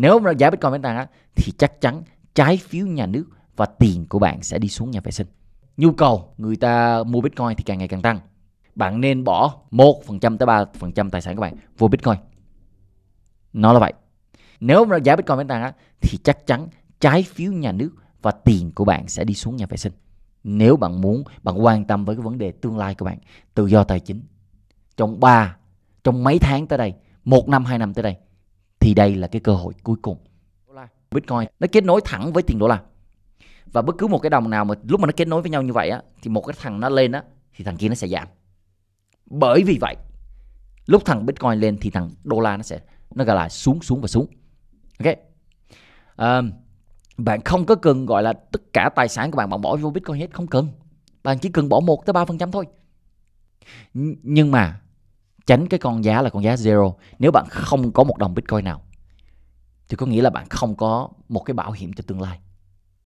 nếu mà giá bitcoin vẫn tăng thì chắc chắn trái phiếu nhà nước và tiền của bạn sẽ đi xuống nhà vệ sinh nhu cầu người ta mua bitcoin thì càng ngày càng tăng bạn nên bỏ 1% tới 3% tài sản của bạn vô bitcoin nó là vậy nếu mà giá bitcoin vẫn tăng thì chắc chắn trái phiếu nhà nước và tiền của bạn sẽ đi xuống nhà vệ sinh nếu bạn muốn bạn quan tâm với cái vấn đề tương lai của bạn tự do tài chính trong 3 trong mấy tháng tới đây một năm hai năm tới đây thì đây là cái cơ hội cuối cùng Bitcoin nó kết nối thẳng với tiền đô la và bất cứ một cái đồng nào mà lúc mà nó kết nối với nhau như vậy á thì một cái thằng nó lên á thì thằng kia nó sẽ giảm bởi vì vậy lúc thằng bitcoin lên thì thằng đô la nó sẽ nó gọi là xuống xuống và xuống ok um, bạn không có cần gọi là tất cả tài sản của bạn bạn bỏ vô bitcoin hết không cần bạn chỉ cần bỏ một tới ba phần trăm thôi nhưng mà tránh cái con giá là con giá zero nếu bạn không có một đồng bitcoin nào thì có nghĩa là bạn không có một cái bảo hiểm cho tương lai